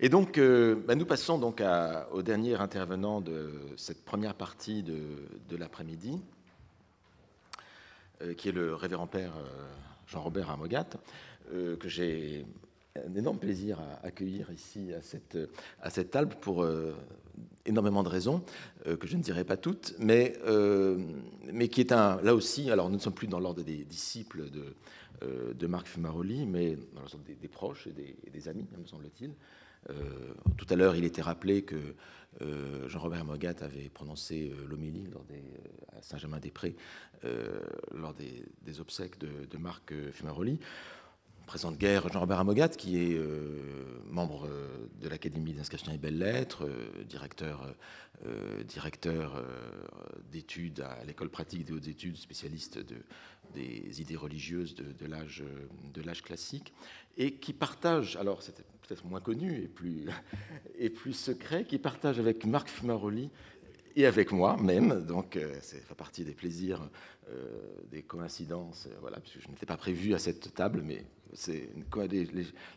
Et donc, euh, bah, nous passons donc au dernier intervenant de cette première partie de, l'après-midi, euh, qui est le révérend père euh, Jean-Robert Amogat, que j'ai un énorme plaisir à accueillir ici à cette, à table pour énormément de raisons, que je ne dirai pas toutes, mais, qui est là aussi, alors nous ne sommes plus dans l'ordre des disciples de, Marc Fumaroli, mais dans l'ordre des, proches et des, et des amis, hein, me semble-t-il. Euh, tout à l'heure, il était rappelé que euh, Jean-Robert Amogat avait prononcé euh, l'homélie à Saint-Germain-des-Prés lors des, obsèques de, Marc Fumaroli présente guerre Jean-Robert Amogat, qui est membre de l'Académie d'inscription et belles-lettres, directeur, d'études à l'école pratique des hautes études, spécialiste des idées religieuses de, l'âge classique, et qui partage, alors cette peut-être moins connu et plus, et plus secret, qui partage avec Marc Fumaroli et avec moi même. Donc, c'est euh, ça fait partie des plaisirs, euh, des coïncidences, euh, voilà, puisque je n'étais pas prévu à cette table, mais c'est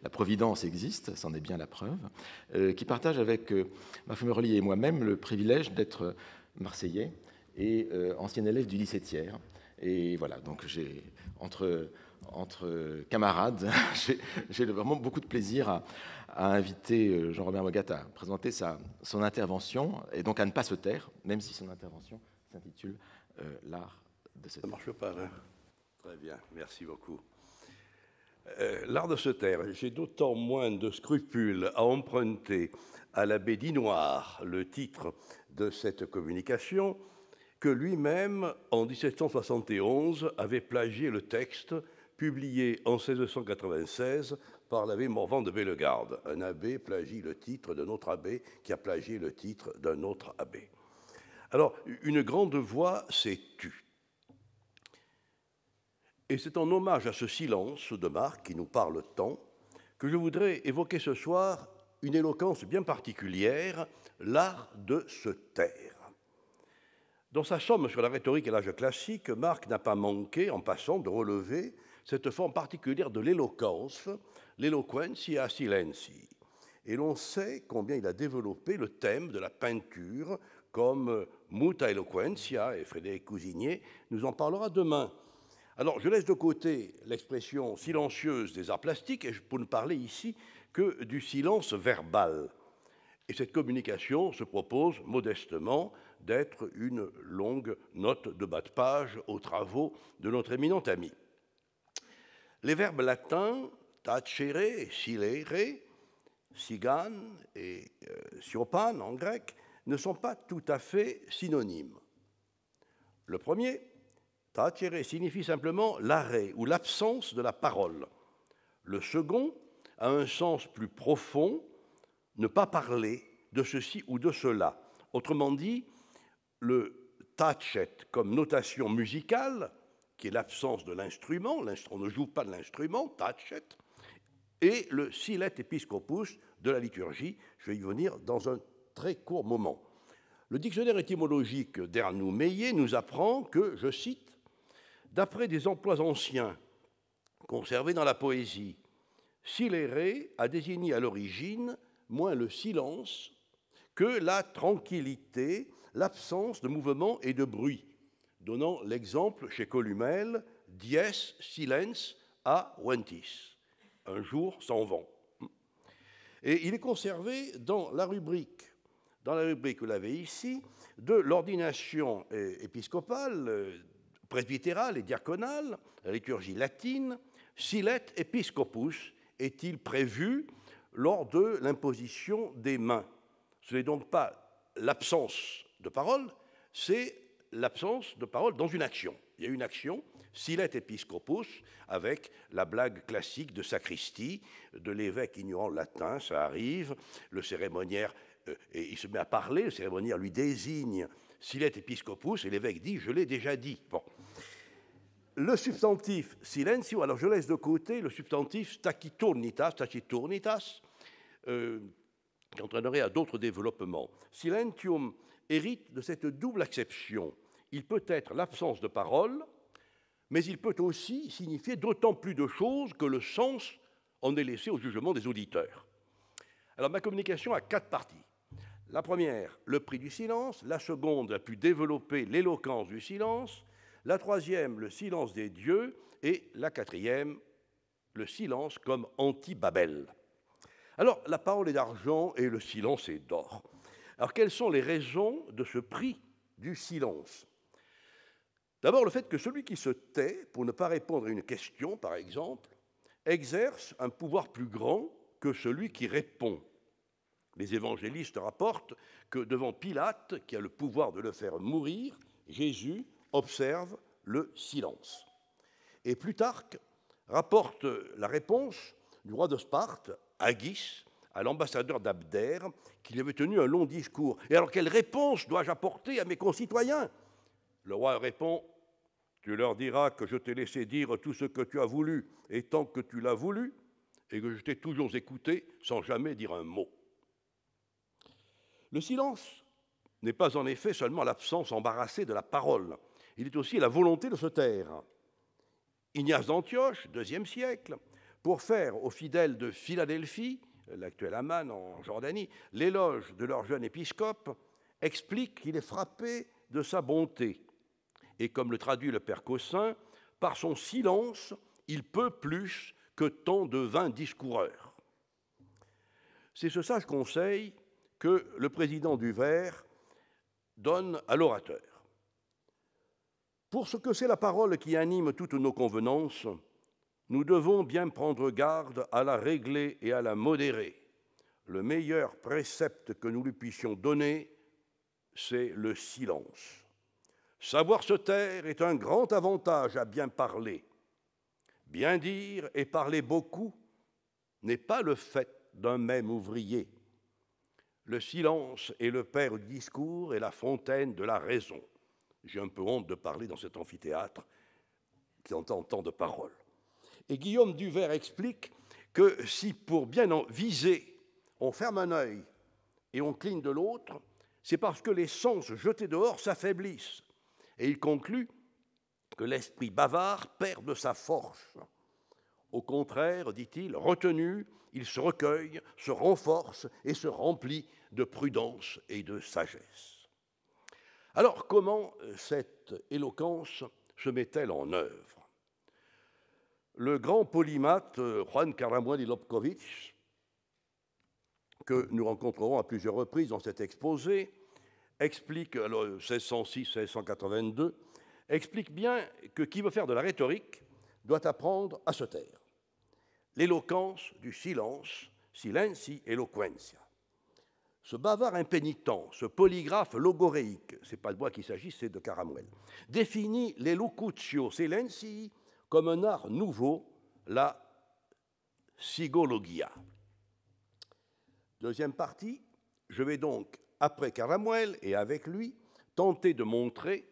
la providence existe, c'en est bien la preuve, qui partage avec Marc Fumaroli et moi-même le privilège d'être marseillais et ancien élève du lycée Thiers. Et voilà, donc j'ai entre entre camarades. J'ai vraiment beaucoup de plaisir à, inviter euh, Jean-Robert Mogat à présenter sa, son intervention et donc à ne pas se taire, même si son intervention s'intitule euh, L'art de se taire. Ça marche pas, hein. Très bien, merci beaucoup. Euh, L'art de se taire, j'ai d'autant moins de scrupules à emprunter à l'abbé Dinoir le titre de cette communication que lui-même, en 1771, avait plagié le texte publié en 1696 par l'abbé Morvan de Bellegarde. Un abbé plagie le titre d'un autre abbé qui a plagié le titre d'un autre abbé. Alors, une grande voix s'est tue. Et c'est en hommage à ce silence de Marc qui nous parle tant que je voudrais évoquer ce soir une éloquence bien particulière, l'art de se taire. Dans sa somme sur la rhétorique et l'âge classique, Marc n'a pas manqué, en passant, de relever cette forme particulière de l'éloquence, l'éloquentia silenci. Et l'on sait combien il a développé le thème de la peinture comme muta eloquentia, et Frédéric Cousinier nous en parlera demain. Alors, je laisse de côté l'expression silencieuse des arts plastiques et pour ne parler ici que du silence verbal. Et cette communication se propose modestement d'être une longue note de bas de page aux travaux de notre éminent ami. Les verbes latins tacere, silere, sigan et euh, siopane » en grec ne sont pas tout à fait synonymes. Le premier, tacere, signifie simplement l'arrêt ou l'absence de la parole. Le second a un sens plus profond, ne pas parler de ceci ou de cela. Autrement dit, le tachet comme notation musicale qui est l'absence de l'instrument, on ne joue pas de l'instrument, tachet, et le silet episcopus de la liturgie. Je vais y venir dans un très court moment. Le dictionnaire étymologique d'Ernoux Meillet nous apprend que, je cite, d'après des emplois anciens conservés dans la poésie, siléré a désigné à l'origine moins le silence que la tranquillité, l'absence de mouvement et de bruit donnant l'exemple chez Columel, dies silens a ventis, un jour sans vent. Et il est conservé dans la rubrique, dans la rubrique, vous l'avez ici, de l'ordination épiscopale, presbytérale et diaconale, la liturgie latine, silet episcopus est-il prévu lors de l'imposition des mains. Ce n'est donc pas l'absence de parole, c'est l'absence de parole dans une action. Il y a une action, Silet Episcopus, avec la blague classique de sacristie, de l'évêque ignorant le latin, ça arrive, le cérémoniaire, euh, il se met à parler, le cérémoniaire lui désigne Silet Episcopus, et l'évêque dit, je l'ai déjà dit. Bon. Le substantif silencium, alors je laisse de côté le substantif taciturnitas, taciturnitas, euh, qui entraînerait à d'autres développements. Silentium hérite de cette double acception il peut être l'absence de parole, mais il peut aussi signifier d'autant plus de choses que le sens en est laissé au jugement des auditeurs. Alors ma communication a quatre parties. La première, le prix du silence. La seconde a pu développer l'éloquence du silence. La troisième, le silence des dieux. Et la quatrième, le silence comme anti-Babel. Alors, la parole est d'argent et le silence est d'or. Alors, quelles sont les raisons de ce prix du silence D'abord, le fait que celui qui se tait pour ne pas répondre à une question, par exemple, exerce un pouvoir plus grand que celui qui répond. Les évangélistes rapportent que devant Pilate, qui a le pouvoir de le faire mourir, Jésus observe le silence. Et Plutarque rapporte la réponse du roi de Sparte, Agis, à l'ambassadeur qui lui avait tenu un long discours. Et alors, quelle réponse dois-je apporter à mes concitoyens Le roi répond tu leur diras que je t'ai laissé dire tout ce que tu as voulu, et tant que tu l'as voulu, et que je t'ai toujours écouté sans jamais dire un mot. Le silence n'est pas en effet seulement l'absence embarrassée de la parole, il est aussi la volonté de se taire. Ignace d'Antioche, deuxième siècle, pour faire aux fidèles de Philadelphie, l'actuel Amman en Jordanie, l'éloge de leur jeune épiscope, explique qu'il est frappé de sa bonté et comme le traduit le père Cossin, par son silence, il peut plus que tant de vains discoureurs. C'est ce sage conseil que le président du Vert donne à l'orateur. Pour ce que c'est la parole qui anime toutes nos convenances, nous devons bien prendre garde à la régler et à la modérer. Le meilleur précepte que nous lui puissions donner, c'est le silence. Savoir se taire est un grand avantage à bien parler. Bien dire et parler beaucoup n'est pas le fait d'un même ouvrier. Le silence est le père du discours et la fontaine de la raison. J'ai un peu honte de parler dans cet amphithéâtre qui entend tant de paroles. Et Guillaume Duvert explique que si pour bien en viser, on ferme un œil et on cligne de l'autre, c'est parce que les sens jetés dehors s'affaiblissent. Et il conclut que l'esprit bavard perd de sa force. Au contraire, dit-il, retenu, il se recueille, se renforce et se remplit de prudence et de sagesse. Alors comment cette éloquence se met-elle en œuvre Le grand polymate euh, Juan Caramuel Lobkovitch, que nous rencontrerons à plusieurs reprises dans cet exposé, explique, alors 1606-1682, explique bien que qui veut faire de la rhétorique doit apprendre à se taire. L'éloquence du silence, silenci eloquentia. Ce bavard impénitent, ce polygraphe logoréique, c'est pas de bois qu'il s'agit, c'est de Caramel, définit l'elocutio silenci comme un art nouveau, la sigologia. Deuxième partie, je vais donc après Caramuel et avec lui, tenter de montrer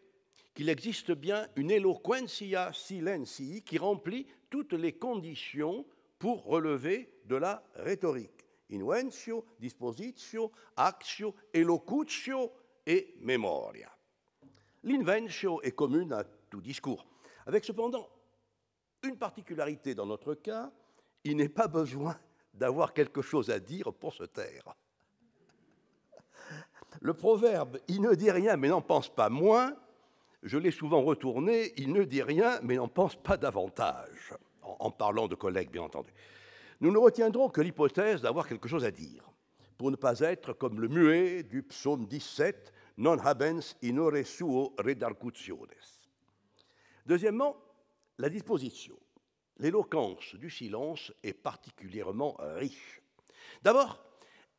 qu'il existe bien une eloquentia silencii qui remplit toutes les conditions pour relever de la rhétorique. Inventio, dispositio, actio, elocutio et memoria. L'inventio est commune à tout discours, avec cependant une particularité dans notre cas, il n'est pas besoin d'avoir quelque chose à dire pour se taire. Le proverbe « il ne dit rien mais n'en pense pas moins », je l'ai souvent retourné « il ne dit rien mais n'en pense pas davantage », en parlant de collègues, bien entendu. Nous ne retiendrons que l'hypothèse d'avoir quelque chose à dire, pour ne pas être comme le muet du psaume 17 « non habens inore suo redarcutiones ». Deuxièmement, la disposition. L'éloquence du silence est particulièrement riche. D'abord,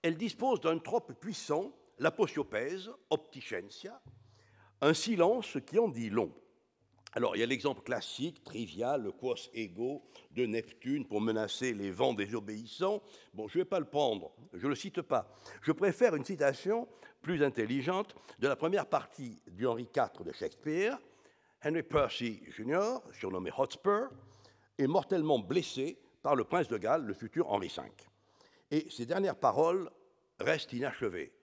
elle dispose d'un trope puissant la posiopèse, opticentia, un silence qui en dit long. Alors, il y a l'exemple classique, trivial, le quos ego de Neptune pour menacer les vents désobéissants. Bon, je ne vais pas le prendre, je ne le cite pas. Je préfère une citation plus intelligente de la première partie du Henri IV de Shakespeare. Henry Percy Jr., surnommé Hotspur, est mortellement blessé par le prince de Galles, le futur Henri V. Et ses dernières paroles restent inachevées.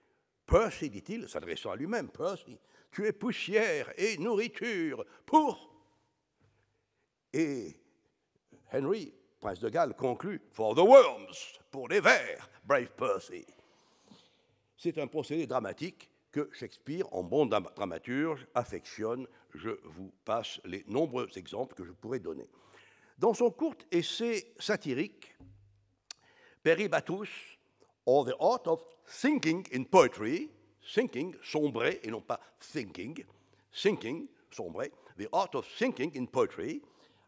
Percy, dit-il, s'adressant à lui-même, Percy, tu es poussière et nourriture pour. Et Henry, prince de Galles, conclut For the worms, pour les vers, brave Percy. C'est un procédé dramatique que Shakespeare, en bon dramaturge, affectionne. Je vous passe les nombreux exemples que je pourrais donner. Dans son court essai satirique, Batous or the art of thinking in poetry, thinking, sombrer, et non pas thinking, thinking, sombrer, the art of thinking in poetry,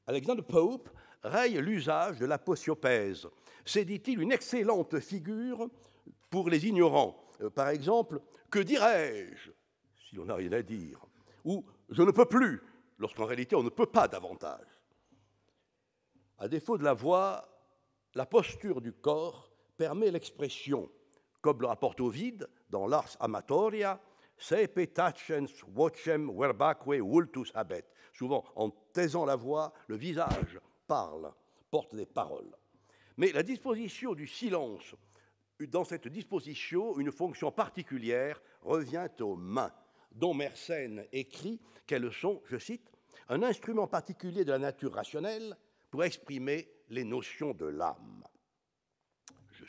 Alexander Pope raye l'usage de la C'est, dit-il, une excellente figure pour les ignorants. Euh, par exemple, que dirais-je si l'on n'a rien à dire Ou je ne peux plus, lorsqu'en réalité on ne peut pas davantage. À défaut de la voix, la posture du corps permet l'expression, comme le rapporte Ovid dans l'Ars Amatoria, Sepe tacens vocem verbaque vultus habet. Souvent, en taisant la voix, le visage parle, porte des paroles. Mais la disposition du silence, dans cette disposition, une fonction particulière revient aux mains, dont Mersenne écrit qu'elles sont, je cite, un instrument particulier de la nature rationnelle pour exprimer les notions de l'âme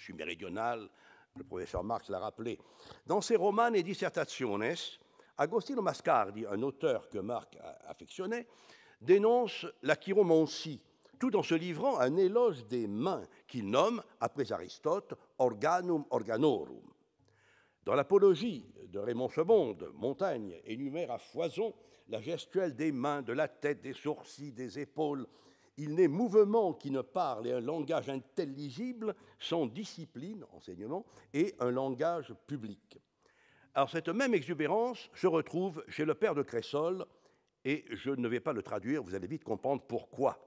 suis méridional, le professeur Marx l'a rappelé. Dans ses romans et dissertations, Agostino Mascardi, un auteur que Marx affectionnait, dénonce la chiromancie, tout en se livrant un éloge des mains qu'il nomme, après Aristote, organum organorum. Dans l'apologie de Raymond II, Montaigne énumère à foison la gestuelle des mains, de la tête, des sourcils, des épaules, il n'est mouvement qui ne parle et un langage intelligible sans discipline, enseignement, et un langage public. Alors cette même exubérance se retrouve chez le père de Cressol, et je ne vais pas le traduire, vous allez vite comprendre pourquoi.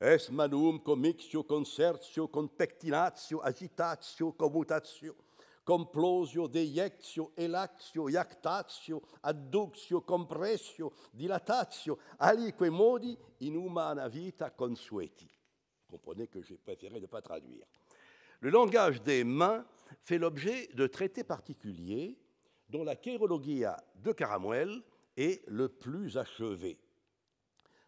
Es manum comixio concertio contectinatio agitatio commutatio Complosio, deiectio, elatio, iactatio, adductio, compressio, dilatatio, alique modi in humana vita consueti. Comprenez que j'ai préféré ne pas traduire. Le langage des mains fait l'objet de traités particuliers dont la chirologia de Caramuel est le plus achevé.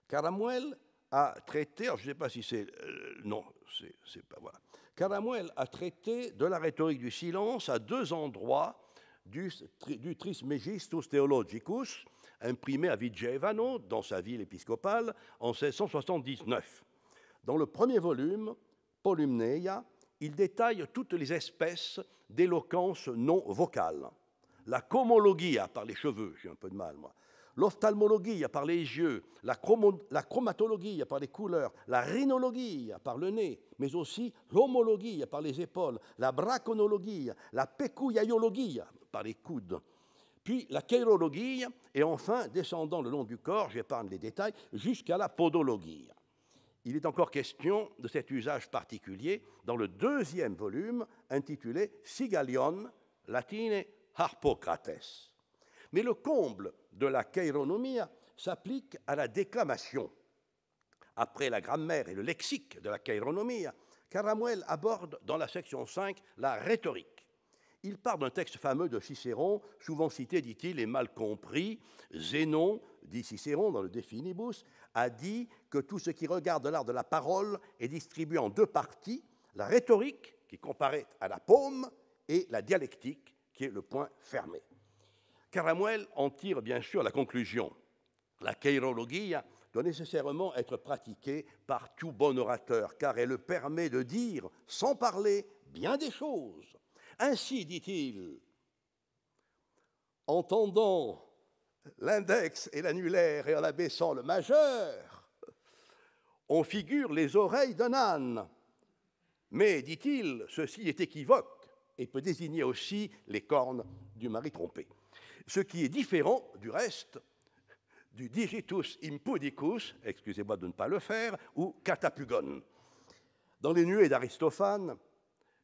Caramuel a traité, je ne sais pas si c'est. Euh, non, non, c'est pas. Voilà. Caramuel a traité de la rhétorique du silence à deux endroits du, du Trismegistus Theologicus, imprimé à Vigevano, dans sa ville épiscopale, en 1679. Dans le premier volume, Polumneia, il détaille toutes les espèces d'éloquence non vocale. La comologia, par les cheveux, j'ai un peu de mal, moi, l'ophtalmologie par les yeux, la, chromatologie par les couleurs, la rhinologie par le nez, mais aussi l'homologie par les épaules, la braconologie, la pécouillaiologie par les coudes, puis la chérologie, et enfin, descendant le long du corps, j'épargne les détails, jusqu'à la podologie. Il est encore question de cet usage particulier dans le deuxième volume intitulé Sigalion, latine Harpocrates. Mais le comble de la kaironomia s'applique à la déclamation. Après la grammaire et le lexique de la kaironomia, Caramuel aborde dans la section 5 la rhétorique. Il part d'un texte fameux de Cicéron, souvent cité, dit-il, et mal compris. Zénon, dit Cicéron dans le Definibus, a dit que tout ce qui regarde l'art de la parole est distribué en deux parties, la rhétorique, qui comparait à la paume, et la dialectique, qui est le point fermé. Caramuel en tire bien sûr la conclusion. La kérologie doit nécessairement être pratiquée par tout bon orateur, car elle permet de dire, sans parler, bien des choses. Ainsi, dit-il, entendant l'index et l'annulaire et en abaissant le majeur, on figure les oreilles d'un âne. Mais, dit-il, ceci est équivoque et peut désigner aussi les cornes du mari trompé ce qui est différent du reste du digitus impudicus, excusez-moi de ne pas le faire, ou catapugon. Dans les nuées d'Aristophane,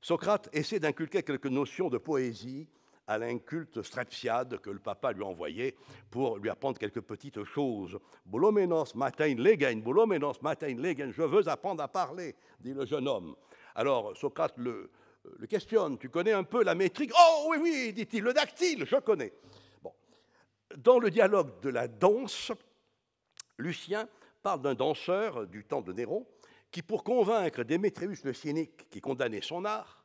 Socrate essaie d'inculquer quelques notions de poésie à l'inculte Strepsiade que le papa lui envoyait pour lui apprendre quelques petites choses. Boulomenos matin legen, boulomenos matin legen, je veux apprendre à parler, dit le jeune homme. Alors Socrate le, le questionne, tu connais un peu la métrique Oh oui, oui, dit-il, le dactyle, je connais. Dans le dialogue de la danse, Lucien parle d'un danseur du temps de Néron qui, pour convaincre Démétrius le cynique qui condamnait son art,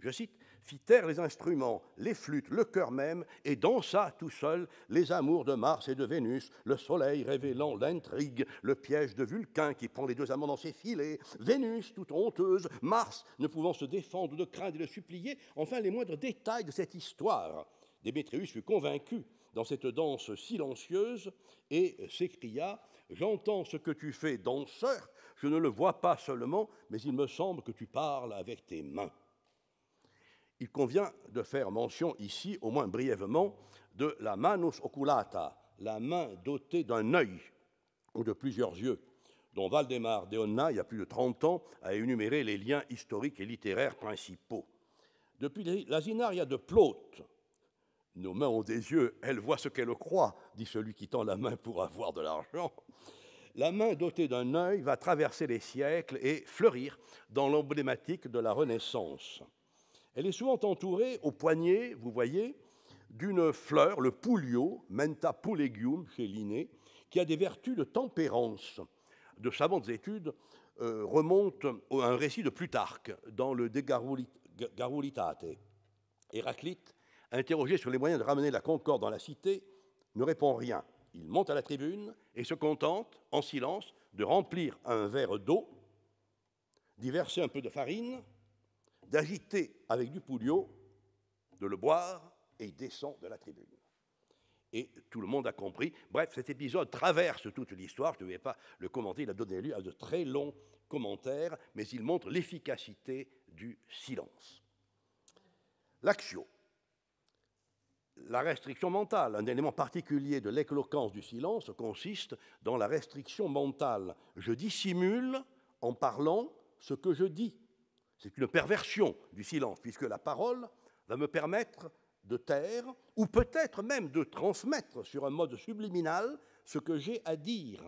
je cite, fit taire les instruments, les flûtes, le cœur même, et dansa tout seul les amours de Mars et de Vénus, le soleil révélant l'intrigue, le piège de Vulcain qui prend les deux amants dans ses filets, Vénus toute honteuse, Mars ne pouvant se défendre de craindre et de supplier, enfin les moindres détails de cette histoire. Démétrius fut convaincu dans cette danse silencieuse et s'écria J'entends ce que tu fais, danseur, je ne le vois pas seulement, mais il me semble que tu parles avec tes mains. Il convient de faire mention ici, au moins brièvement, de la manus oculata, la main dotée d'un œil ou de plusieurs yeux, dont Valdemar Deonna, il y a plus de 30 ans, a énuméré les liens historiques et littéraires principaux. Depuis la Zinaria de Plaute, nos mains ont des yeux, elles voient ce qu'elles croient, dit celui qui tend la main pour avoir de l'argent. La main dotée d'un œil va traverser les siècles et fleurir dans l'emblématique de la Renaissance. Elle est souvent entourée au poignet, vous voyez, d'une fleur, le pulio, menta pulegium chez Linné, qui a des vertus de tempérance. De savantes études euh, remontent à un récit de Plutarque dans le De Garulitate. Héraclite interrogé sur les moyens de ramener la concorde dans la cité, ne répond rien. Il monte à la tribune et se contente, en silence, de remplir un verre d'eau, d'y verser un peu de farine, d'agiter avec du poulio, de le boire et il descend de la tribune. Et tout le monde a compris. Bref, cet épisode traverse toute l'histoire. Je ne vais pas le commenter. Il a donné lieu à de très longs commentaires, mais il montre l'efficacité du silence. L'action la restriction mentale, un élément particulier de l'éloquence du silence, consiste dans la restriction mentale. Je dissimule en parlant ce que je dis. C'est une perversion du silence, puisque la parole va me permettre de taire, ou peut-être même de transmettre sur un mode subliminal ce que j'ai à dire.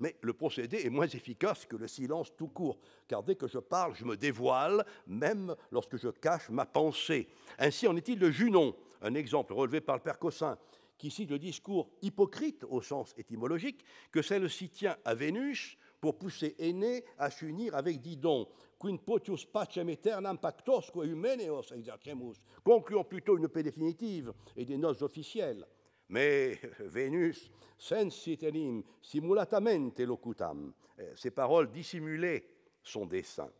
Mais le procédé est moins efficace que le silence tout court, car dès que je parle, je me dévoile, même lorsque je cache ma pensée. Ainsi en est-il de Junon, un exemple relevé par le père Cossin, qui cite le discours hypocrite au sens étymologique que celle-ci tient à Vénus pour pousser aîné à s'unir avec Didon. Quin potius pacem aeternam pactosque humeneos exercemus. Concluons plutôt une paix définitive et des noces officielles. Mais Vénus, sensit enim simulatamente locutam. Euh, ces paroles dissimulaient son dessein.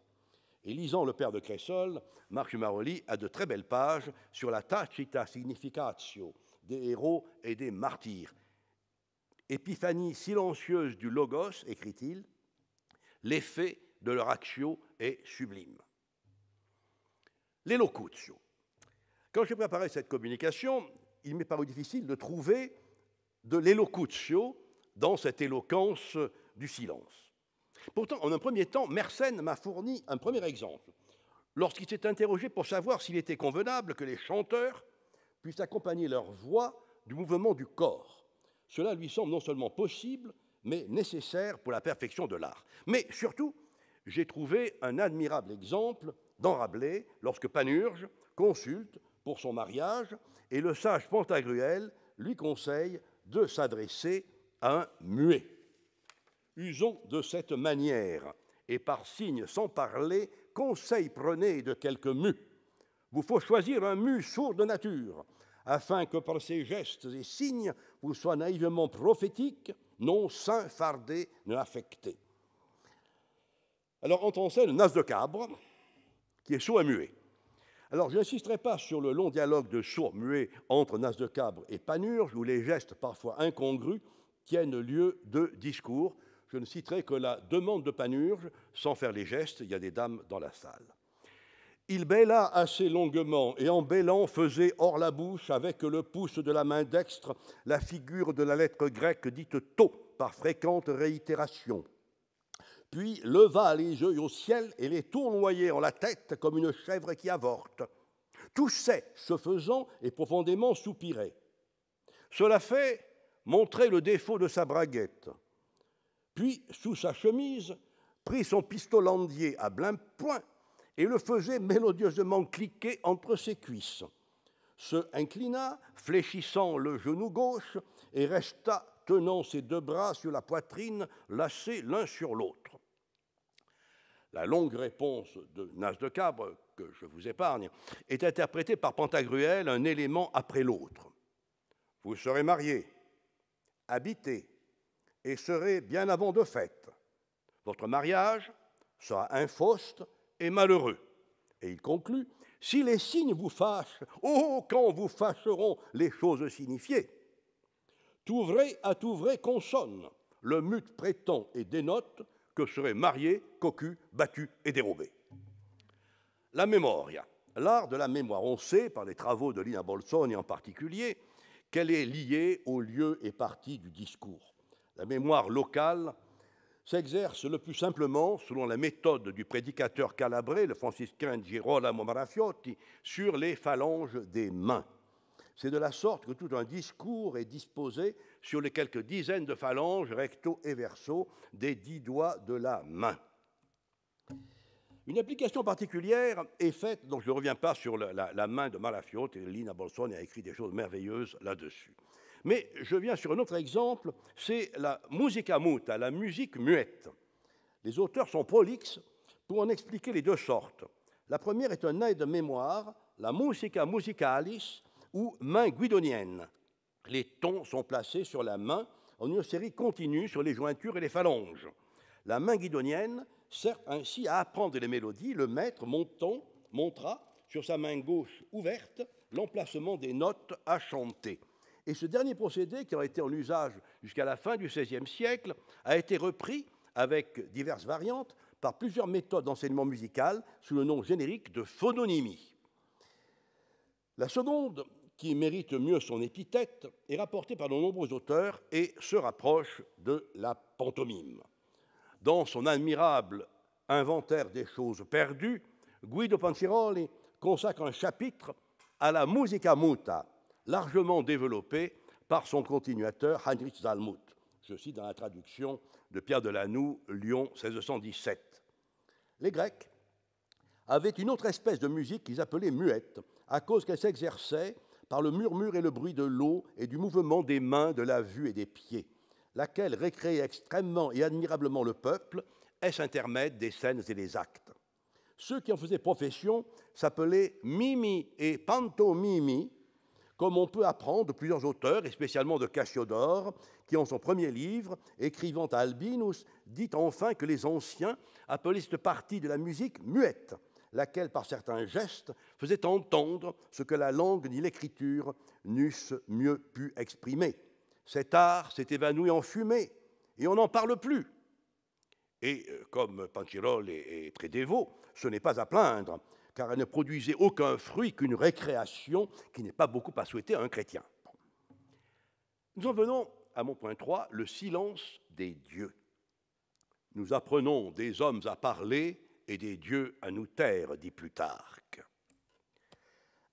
Et lisant le père de Cressol, Marc Maroli a de très belles pages sur la tacita significatio des héros et des martyrs. Épiphanie silencieuse du Logos, écrit-il, l'effet de leur action est sublime. L'élocutio. Quand j'ai préparé cette communication, il m'est paru difficile de trouver de l'élocutio dans cette éloquence du silence. Pourtant, en un premier temps, Mersenne m'a fourni un premier exemple. Lorsqu'il s'est interrogé pour savoir s'il était convenable que les chanteurs puissent accompagner leur voix du mouvement du corps, cela lui semble non seulement possible, mais nécessaire pour la perfection de l'art. Mais surtout, j'ai trouvé un admirable exemple dans Rabelais lorsque Panurge consulte pour son mariage et le sage Pantagruel lui conseille de s'adresser à un muet. Usons de cette manière, et par signes sans parler, conseil prenez de quelques mu. Vous faut choisir un mu sourd de nature, afin que par ses gestes et signes, vous soyez naïvement prophétique, non saint, fardé, ne affecté. Alors, entre en le nas de cabre, qui est sourd et muet. Alors, je n'insisterai pas sur le long dialogue de sourd-muet entre Nas de Cabre et Panurge, où les gestes parfois incongrus tiennent lieu de discours, je ne citerai que la demande de Panurge, sans faire les gestes, il y a des dames dans la salle. Il bêla assez longuement et en bêlant faisait hors la bouche, avec le pouce de la main dextre, la figure de la lettre grecque dite tôt par fréquente réitération. Puis leva les yeux au ciel et les tournoyait en la tête comme une chèvre qui avorte. Toussait, se faisant, et profondément soupirait. Cela fait, montrer le défaut de sa braguette. Puis, sous sa chemise, prit son pistolandier à plein point et le faisait mélodieusement cliquer entre ses cuisses. Se inclina, fléchissant le genou gauche, et resta tenant ses deux bras sur la poitrine, lacés l'un sur l'autre. La longue réponse de Nas de Cabre, que je vous épargne, est interprétée par Pantagruel un élément après l'autre. Vous serez marié, habité, et serait bien avant de fête. Votre mariage sera infauste et malheureux. Et il conclut Si les signes vous fâchent, oh, quand vous fâcheront les choses signifiées Tout vrai à tout vrai consonne, le mute prétend et dénote que serait marié, cocu, battu et dérobé. La mémoire, l'art de la mémoire. On sait, par les travaux de Lina et en particulier, qu'elle est liée au lieu et partie du discours la mémoire locale s'exerce le plus simplement, selon la méthode du prédicateur calabré, le franciscain Girolamo Marafiotti, sur les phalanges des mains. C'est de la sorte que tout un discours est disposé sur les quelques dizaines de phalanges recto et verso des dix doigts de la main. Une application particulière est faite, donc je ne reviens pas sur la, main de Marafiotti, et Lina Bolson a écrit des choses merveilleuses là-dessus. Mais je viens sur un autre exemple, c'est la musica muta, la musique muette. Les auteurs sont prolixes pour en expliquer les deux sortes. La première est un aide de mémoire, la musica musicalis ou main guidonienne. Les tons sont placés sur la main en une série continue sur les jointures et les phalanges. La main guidonienne sert ainsi à apprendre les mélodies. Le maître montant, montra sur sa main gauche ouverte l'emplacement des notes à chanter. Et ce dernier procédé, qui a été en usage jusqu'à la fin du XVIe siècle, a été repris avec diverses variantes par plusieurs méthodes d'enseignement musical sous le nom générique de phononymie. La seconde, qui mérite mieux son épithète, est rapportée par de nombreux auteurs et se rapproche de la pantomime. Dans son admirable Inventaire des choses perdues, Guido Panciroli consacre un chapitre à la musica muta, largement développé par son continuateur Heinrich Zalmuth. Je cite dans la traduction de Pierre Delanoux, Lyon 1617. Les Grecs avaient une autre espèce de musique qu'ils appelaient muette, à cause qu'elle s'exerçait par le murmure et le bruit de l'eau et du mouvement des mains, de la vue et des pieds, laquelle récréait extrêmement et admirablement le peuple, et intermède des scènes et des actes. Ceux qui en faisaient profession s'appelaient mimi et pantomimi, comme on peut apprendre de plusieurs auteurs, et spécialement de Cassiodore, qui, en son premier livre, écrivant à Albinus, dit enfin que les anciens appelaient cette partie de la musique muette, laquelle, par certains gestes, faisait entendre ce que la langue ni l'écriture n'eussent mieux pu exprimer. Cet art s'est évanoui en fumée, et on n'en parle plus. Et euh, comme Panchirol est très dévot, ce n'est pas à plaindre car elle ne produisait aucun fruit qu'une récréation qui n'est pas beaucoup à souhaiter à un chrétien. Nous en venons à mon point 3, le silence des dieux. Nous apprenons des hommes à parler et des dieux à nous taire, dit Plutarque.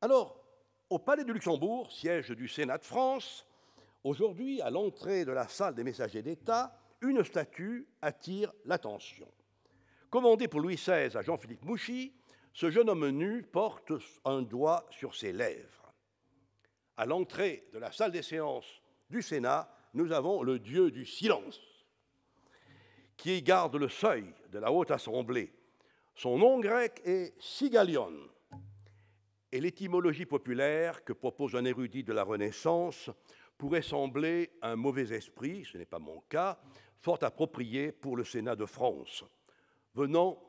Alors, au Palais du Luxembourg, siège du Sénat de France, aujourd'hui, à l'entrée de la salle des messagers d'État, une statue attire l'attention. Commandée pour Louis XVI à Jean-Philippe Mouchy, ce jeune homme nu porte un doigt sur ses lèvres. À l'entrée de la salle des séances du Sénat, nous avons le Dieu du silence, qui garde le seuil de la haute assemblée. Son nom grec est Sigalion, et l'étymologie populaire que propose un érudit de la Renaissance pourrait sembler un mauvais esprit, ce n'est pas mon cas, fort approprié pour le Sénat de France. Venant,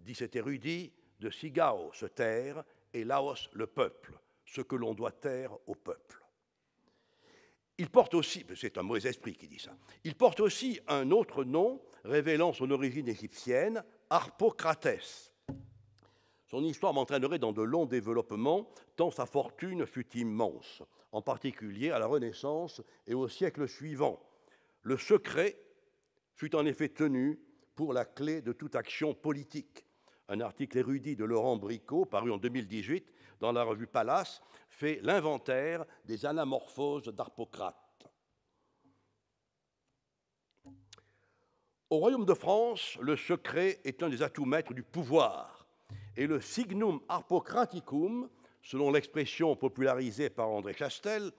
dit cet érudit, de Sigao se taire et Laos le peuple, ce que l'on doit taire au peuple. Il porte aussi, c'est un mauvais esprit qui dit ça, il porte aussi un autre nom révélant son origine égyptienne, Harpocrates. Son histoire m'entraînerait dans de longs développements, tant sa fortune fut immense, en particulier à la Renaissance et au siècle suivant. Le secret fut en effet tenu pour la clé de toute action politique. Un article érudit de Laurent Bricot, paru en 2018 dans la revue Palace, fait l'inventaire des anamorphoses d'Arpocrate. Au royaume de France, le secret est un des atouts maîtres du pouvoir, et le signum arpocraticum, selon l'expression popularisée par André Chastel,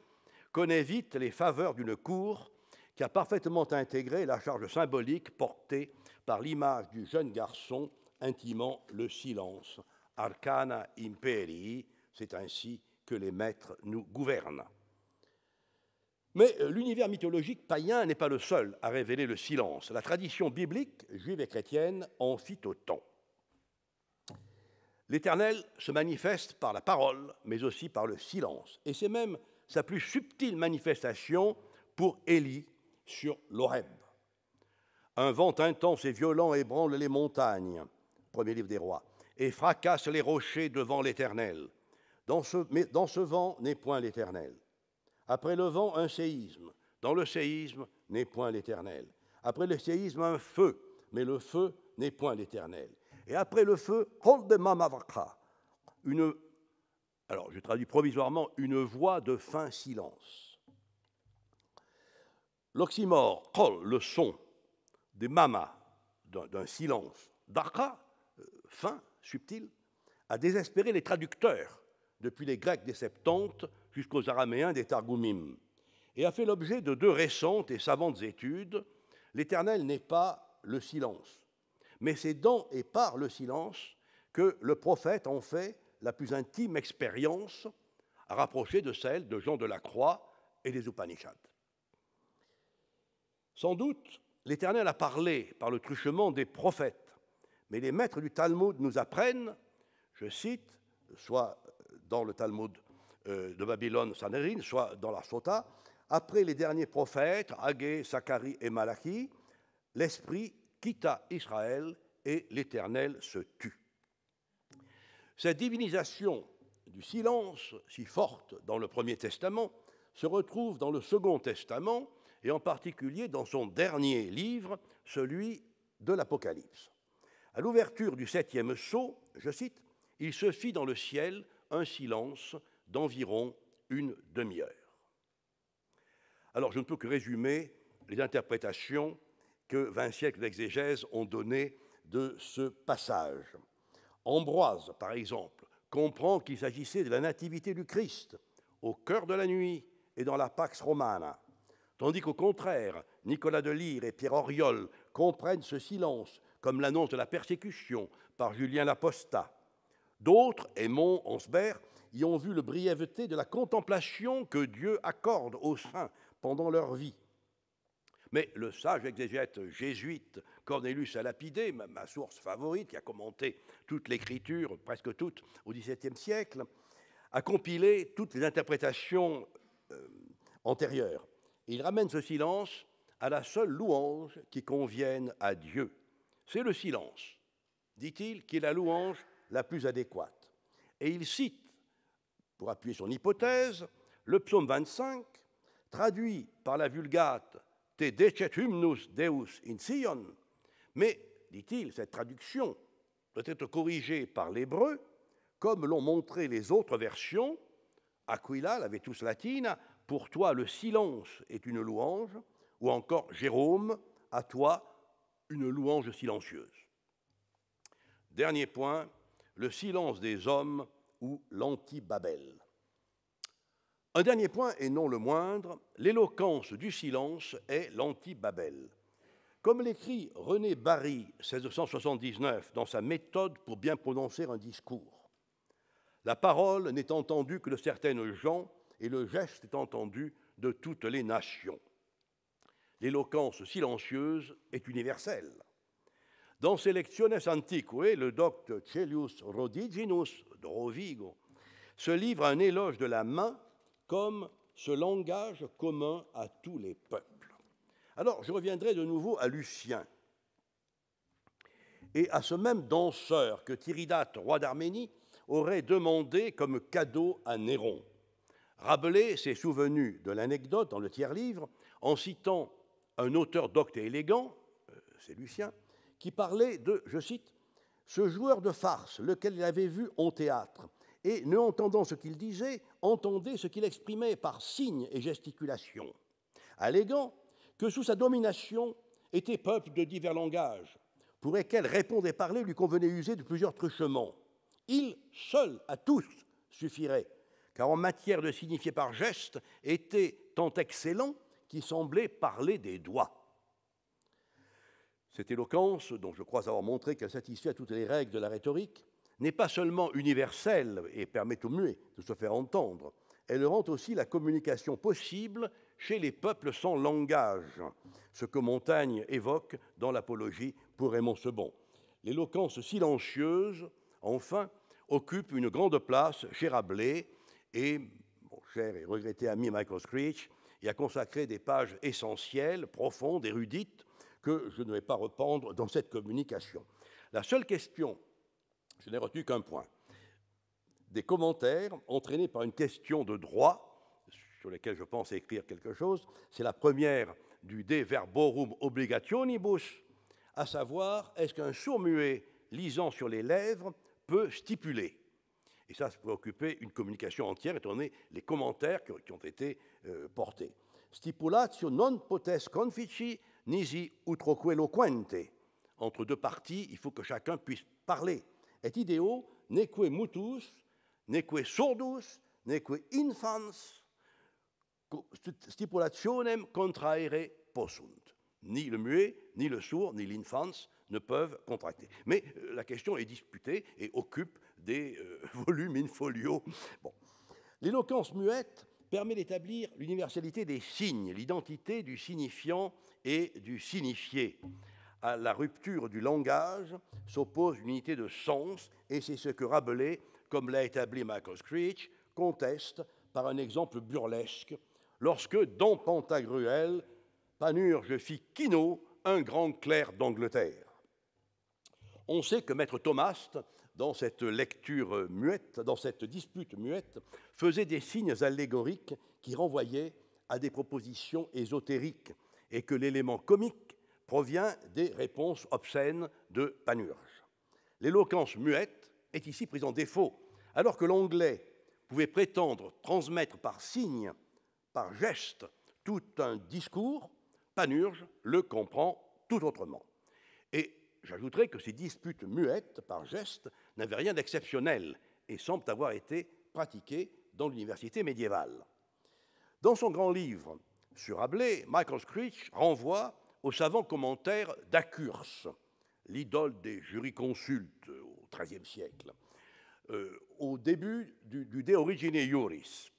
connaît vite les faveurs d'une cour qui a parfaitement intégré la charge symbolique portée par l'image du jeune garçon intimant le silence. Arcana imperi, c'est ainsi que les maîtres nous gouvernent. Mais euh, l'univers mythologique païen n'est pas le seul à révéler le silence. La tradition biblique, juive et chrétienne, en fit autant. L'Éternel se manifeste par la parole, mais aussi par le silence. Et c'est même sa plus subtile manifestation pour Élie sur l'Oreb. Un vent intense et violent ébranle les montagnes premier livre des rois, et fracasse les rochers devant l'Éternel. Dans ce, mais dans ce vent n'est point l'Éternel. Après le vent, un séisme. Dans le séisme n'est point l'Éternel. Après le séisme, un feu. Mais le feu n'est point l'Éternel. Et après le feu, de une, alors je traduis provisoirement, une voix de fin silence. L'oxymore, le son, des mamas, d'un silence. d'arqa fin, subtil, a désespéré les traducteurs, depuis les Grecs des Septante jusqu'aux Araméens des targoumim, et a fait l'objet de deux récentes et savantes études. L'Éternel n'est pas le silence, mais c'est dans et par le silence que le prophète en fait la plus intime expérience, à rapprocher de celle de Jean de la Croix et des Upanishads. Sans doute, l'Éternel a parlé par le truchement des prophètes mais les maîtres du Talmud nous apprennent, je cite, soit dans le Talmud euh, de Babylone soit dans la Sota, après les derniers prophètes, Hagé, Zacharie et Malachi, l'Esprit quitta Israël et l'Éternel se tut. Cette divinisation du silence, si forte dans le Premier Testament, se retrouve dans le Second Testament et en particulier dans son dernier livre, celui de l'Apocalypse. À l'ouverture du septième sceau, je cite, il se fit dans le ciel un silence d'environ une demi-heure. Alors je ne peux que résumer les interprétations que vingt siècles d'exégèse ont données de ce passage. Ambroise, par exemple, comprend qu'il s'agissait de la nativité du Christ au cœur de la nuit et dans la Pax Romana, tandis qu'au contraire, Nicolas de Lyre et Pierre Oriol comprennent ce silence comme l'annonce de la persécution par Julien l'Apostat. D'autres, Aymon, Ansbert, y ont vu le brièveté de la contemplation que Dieu accorde aux saints pendant leur vie. Mais le sage exégète jésuite Cornelius lapidé ma source favorite, qui a commenté toute l'écriture, presque toute, au XVIIe siècle, a compilé toutes les interprétations euh, antérieures. il ramène ce silence à la seule louange qui convienne à Dieu. C'est le silence, dit-il, qui est la louange la plus adéquate. Et il cite, pour appuyer son hypothèse, le psaume 25, traduit par la vulgate Te decet hymnus Deus in Sion, mais, dit-il, cette traduction doit être corrigée par l'hébreu, comme l'ont montré les autres versions. Aquila la tous latine, pour toi le silence est une louange, ou encore Jérôme, à toi une louange silencieuse. Dernier point, le silence des hommes ou l'anti-Babel. Un dernier point, et non le moindre, l'éloquence du silence est l'anti-Babel. Comme l'écrit René Barry, 1679, dans sa méthode pour bien prononcer un discours, la parole n'est entendue que de certaines gens et le geste est entendu de toutes les nations l'éloquence silencieuse est universelle. Dans ses Lectiones antiques, le docte Celius Rodiginus de Rovigo se livre un éloge de la main comme ce langage commun à tous les peuples. Alors, je reviendrai de nouveau à Lucien et à ce même danseur que Tiridate, roi d'Arménie, aurait demandé comme cadeau à Néron. Rabelais s'est souvenu de l'anecdote dans le tiers-livre en citant un auteur docte et élégant, euh, c'est Lucien, qui parlait de, je cite, ce joueur de farce, lequel il avait vu en théâtre, et ne entendant ce qu'il disait, entendait ce qu'il exprimait par signes et gesticulations, alléguant que sous sa domination étaient peuple de divers langages, pour lesquels répondre et parler lui convenait user de plusieurs truchements. Il seul, à tous, suffirait, car en matière de signifier par geste, était tant excellent qui semblait parler des doigts. Cette éloquence, dont je crois avoir montré qu'elle satisfait à toutes les règles de la rhétorique, n'est pas seulement universelle et permet aux muets de se faire entendre, elle rend aussi la communication possible chez les peuples sans langage, ce que Montaigne évoque dans l'apologie pour Raymond Sebon. L'éloquence silencieuse, enfin, occupe une grande place chez Rabelais et, mon cher et regretté ami Michael Screech, y a consacré des pages essentielles, profondes, érudites, que je ne vais pas rependre dans cette communication. La seule question, je n'ai retenu qu'un point, des commentaires entraînés par une question de droit, sur laquelle je pense écrire quelque chose, c'est la première du De Verborum Obligationibus, à savoir est-ce qu'un sourd-muet lisant sur les lèvres peut stipuler et ça, ça peut occuper une communication entière, étant donné les commentaires qui ont été euh, portés. Stipulatio non potes confici nisi utroque loquente ». Entre deux parties, il faut que chacun puisse parler. Et ideo neque mutus, neque sordus, neque infans stipulationem contraere possunt. Ni le muet, ni le sourd, ni l'infans ne peuvent contracter. Mais euh, la question est disputée et occupe des euh, volumes in folio. Bon. L'éloquence muette permet d'établir l'universalité des signes, l'identité du signifiant et du signifié. À la rupture du langage s'oppose une unité de sens, et c'est ce que Rabelais, comme l'a établi Michael Screech, conteste par un exemple burlesque, lorsque, dans Pantagruel, Panurge fit Kino un grand clerc d'Angleterre. On sait que maître Thomas, dans cette lecture muette, dans cette dispute muette, faisait des signes allégoriques qui renvoyaient à des propositions ésotériques et que l'élément comique provient des réponses obscènes de Panurge. L'éloquence muette est ici prise en défaut, alors que l'anglais pouvait prétendre transmettre par signes, par gestes, tout un discours, Panurge le comprend tout autrement. J'ajouterai que ces disputes muettes par gestes n'avaient rien d'exceptionnel et semblent avoir été pratiquées dans l'université médiévale. Dans son grand livre sur Ablé, Michael Screech renvoie au savant commentaire d'Acurs, l'idole des jurisconsultes au XIIIe siècle, euh, au début du, De Origine Iuris.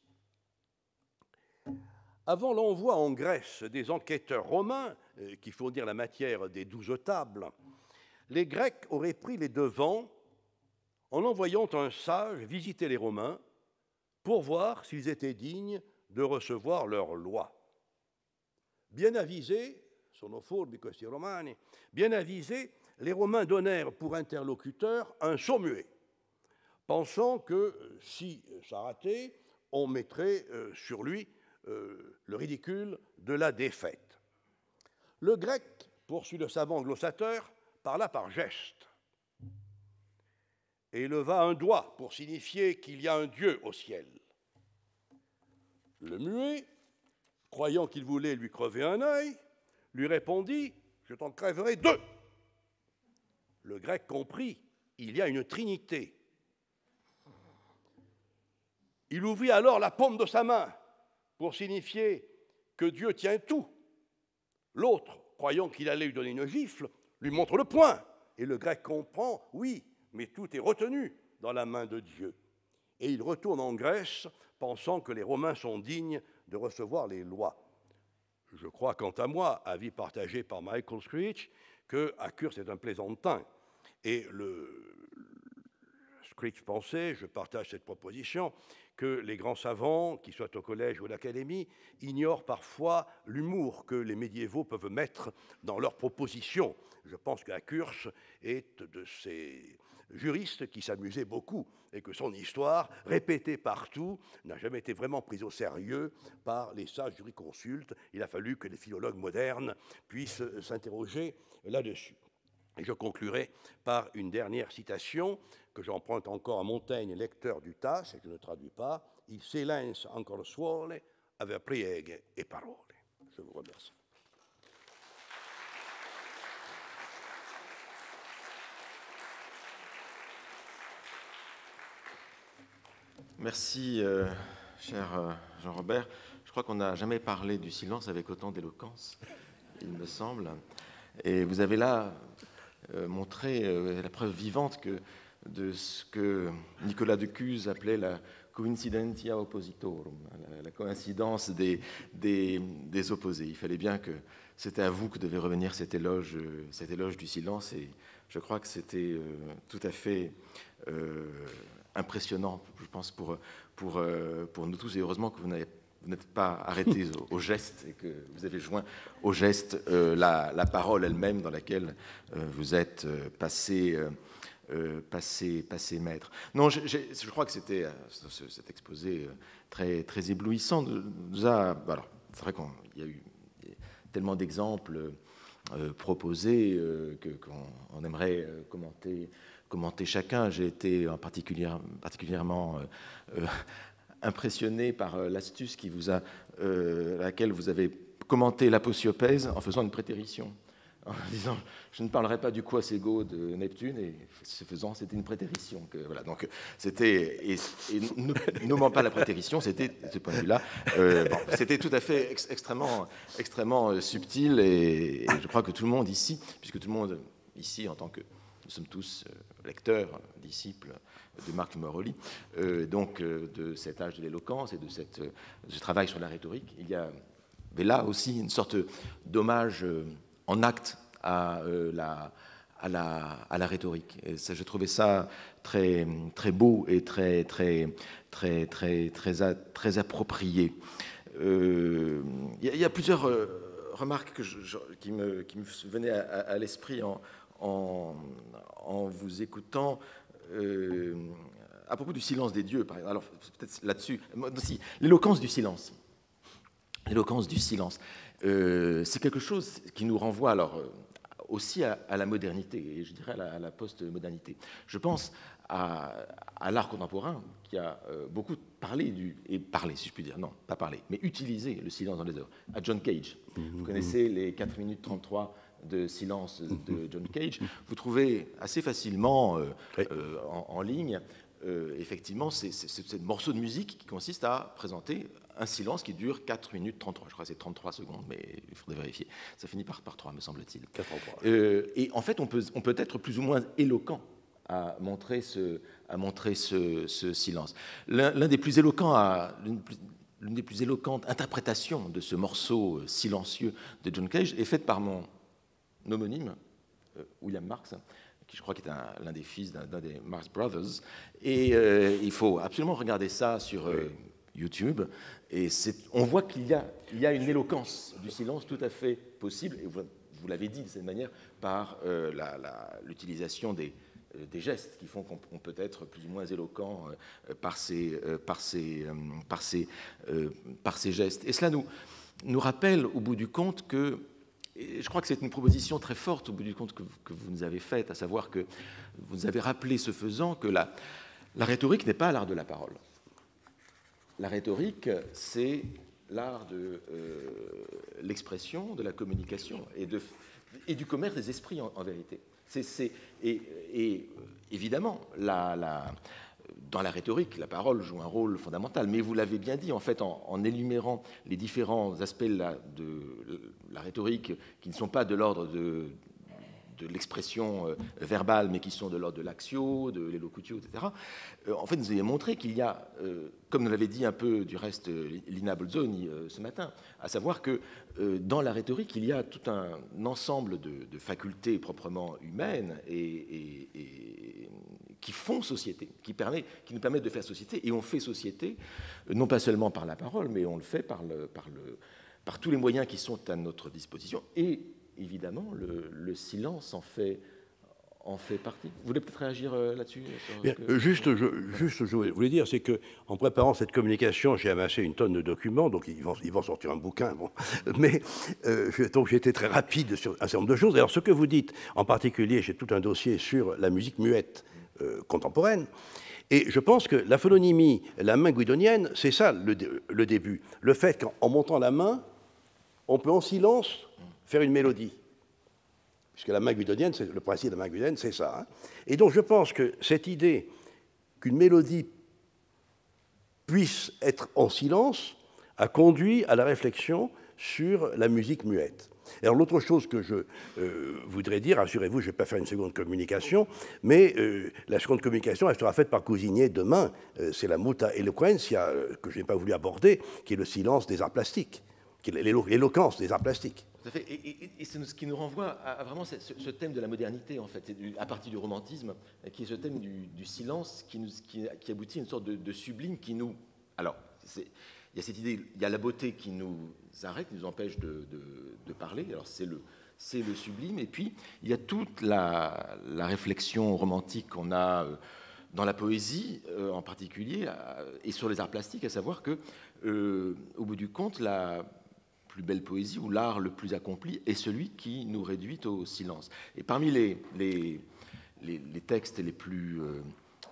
Avant l'envoi en Grèce des enquêteurs romains euh, qui fournirent la matière des douze tables, les Grecs auraient pris les devants en envoyant un sage visiter les Romains pour voir s'ils étaient dignes de recevoir leur loi. Bien avisés, romani, bien avisés, les Romains donnèrent pour interlocuteur un muet, pensant que si ça ratait, on mettrait euh, sur lui euh, le ridicule de la défaite. Le grec, poursuit le savant glossateur, parla par geste et leva un doigt pour signifier qu'il y a un Dieu au ciel. Le muet, croyant qu'il voulait lui crever un œil, lui répondit Je t'en crèverai deux. Le grec comprit Il y a une trinité. Il ouvrit alors la paume de sa main pour signifier que Dieu tient tout. L'autre, croyant qu'il allait lui donner une gifle, lui montre le point. Et le grec comprend, oui, mais tout est retenu dans la main de Dieu. Et il retourne en Grèce pensant que les Romains sont dignes de recevoir les lois. Je crois, quant à moi, avis partagé par Michael Screech, que cure c'est un plaisantin. Et le, Screech pensait, je partage cette proposition, que les grands savants, qu'ils soient au collège ou à l'académie, ignorent parfois l'humour que les médiévaux peuvent mettre dans leurs propositions. Je pense curse est de ces juristes qui s'amusaient beaucoup et que son histoire, répétée partout, n'a jamais été vraiment prise au sérieux par les sages jurisconsultes. Il a fallu que les philologues modernes puissent s'interroger là-dessus. Et je conclurai par une dernière citation que j'emprunte encore à Montaigne, lecteur du TAS, et que je ne traduis pas. Il silence encore suole avec prieghe et parole. Je vous remercie. Merci, euh, cher euh, Jean-Robert. Je crois qu'on n'a jamais parlé du silence avec autant d'éloquence, il me semble. Et vous avez là euh, montrer euh, la preuve vivante que, de ce que Nicolas de Cuse appelait la coincidentia oppositorum, hein, la, coïncidence des, des, des, opposés. Il fallait bien que c'était à vous que devait revenir cet éloge, euh, cet éloge du silence, et je crois que c'était tout à fait impressionnant, je pense, pour, pour, pour nous tous, et heureusement que vous n'avez vous n'êtes pas arrêté au, geste et que vous avez joint au geste euh, la, parole elle-même dans laquelle euh, vous êtes euh, passé, passé, passé, maître. Non, je, crois que c'était cet exposé très, très éblouissant. c'est vrai qu'il y a eu tellement d'exemples proposés qu'on aimerait commenter commenter chacun. J'ai été en particulier, particulièrement impressionné par euh, l'astuce qui vous a, euh, laquelle vous avez commenté l'aposiopèse en faisant une prétérition, en disant je ne parlerai pas du quasego de Neptune et ce faisant c'était une prétérition. Que, voilà donc c'était et, et nommant pas la prétérition, c'était de ce point de vue-là, euh, c'était tout à fait extrêmement extrêmement subtil et, je crois que tout le monde ici, puisque tout le monde ici en tant que nous sommes tous lecteurs, disciples, de Marc Moroli, donc euh, de cet âge de l'éloquence et de, ce euh, travail sur la rhétorique. Il y mais là aussi une sorte d'hommage euh, en acte à la... À la, à la, rhétorique. Et ça, je trouvais ça très, très beau et très, très, très, très, très, très approprié. Il y, a plusieurs remarques qui, me, qui, me, venaient à, l'esprit en, en, vous écoutant. Euh, à propos du silence des dieux, alors peut-être là-dessus, aussi, l'éloquence du silence. L'éloquence du silence, euh, c'est quelque chose qui nous renvoie alors euh, aussi à, la modernité, et je dirais à la, la post-modernité. Je pense à, l'art contemporain qui a beaucoup parlé du et parlé, si je puis dire, non, pas parlé, mais utilisé le silence dans les œuvres. À John Cage, vous mhm. connaissez les 4 minutes 33 de silence de mhm. John Cage, vous trouvez assez facilement euh, euh, en, ligne, euh, effectivement, c'est ce morceau de musique qui consiste à présenter un silence qui dure 4 minutes 33, je crois que c'est 33 secondes, mais il faudrait vérifier. Ça finit par, par 3, me semble-t-il. et en fait, on peut, on peut être plus ou moins éloquent à montrer ce, à montrer ce, silence. L'un des plus éloquents, à, l'une des plus éloquentes interprétations de ce morceau silencieux de John Cage est faite par mon nomonyme, euh, William Marx, qui je crois qui est l'un des fils d'un des Marx Brothers. Et euh, il faut absolument regarder ça sur euh, YouTube. Et on voit qu'il y, a, une éloquence du silence tout à fait possible, et vous, l'avez dit de cette manière, par l'utilisation des, des gestes qui font qu'on peut être plus ou moins éloquent par ces, gestes. Et cela nous, nous rappelle, au bout du compte, que je crois que c'est une proposition très forte au bout du compte que, vous nous avez faite, à savoir que vous nous avez rappelé ce faisant que la, la rhétorique n'est pas l'art de la parole. La rhétorique, c'est l'art de euh, l'expression, de la communication et, de, et, du commerce des esprits en, vérité. et, et, évidemment, la, la dans la rhétorique, la parole joue un rôle fondamental, mais vous l'avez bien dit, en fait, en, énumérant les différents aspects la, de la rhétorique qui ne sont pas de l'ordre de, de l'expression euh, verbale, mais qui sont de l'ordre de l'axio, de l'élocutio, etc., euh, en fait, nous avez montré qu'il y a, euh, comme nous l'avait dit un peu du reste Lina Bolzoni ce matin, à savoir que dans la rhétorique, il y a tout un ensemble de, facultés proprement humaines et, qui font société, qui, nous permettent de faire société, et on fait société, non pas seulement par la parole, mais on le fait par, par tous les moyens qui sont à notre disposition, et évidemment, le, silence en fait, en fait partie. Vous voulez peut-être réagir euh, là-dessus euh, Juste, je, je voulais dire, c'est que en préparant cette communication, j'ai amassé une tonne de documents, donc ils vont, ils vont sortir un bouquin. Bon. Mais euh, donc j'ai été très rapide sur un certain nombre de choses. Alors ce que vous dites, en particulier, j'ai tout un dossier sur la musique muette contemporaine. Et je pense que la phononymie, la main guidonienne, c'est ça le, le début. Le fait qu'en montant la main, on peut en silence faire une mélodie. Puisque la c'est le principe de la guidonienne, c'est ça. Hein. Et donc je pense que cette idée qu'une mélodie puisse être en silence a conduit à la réflexion sur la musique muette. Alors l'autre chose que je euh, voudrais dire, assurez-vous, je ne vais pas faire une seconde communication, mais euh, la seconde communication, elle sera faite par Cousinier demain. Euh, c'est la muta eloquentia que je n'ai pas voulu aborder, qui est le silence des arts plastiques, l'éloquence des arts plastiques fait. Et, c'est ce qui nous renvoie à, vraiment ce, thème de la modernité, en fait, à partir du romantisme, qui est ce thème du, silence qui, nous, qui, aboutit à une sorte de, sublime qui nous. Alors, il y a cette idée, il y a la beauté qui nous arrête, qui nous empêche de, parler. Alors, c'est le. C'est le sublime. Et puis, il y a toute la, réflexion romantique qu'on a euh, dans la poésie euh, en particulier, et sur les arts plastiques, à savoir que, euh, au bout du compte, la, plus belle poésie ou l'art le plus accompli est celui qui nous réduit au silence. Et parmi les, les, textes les plus euh,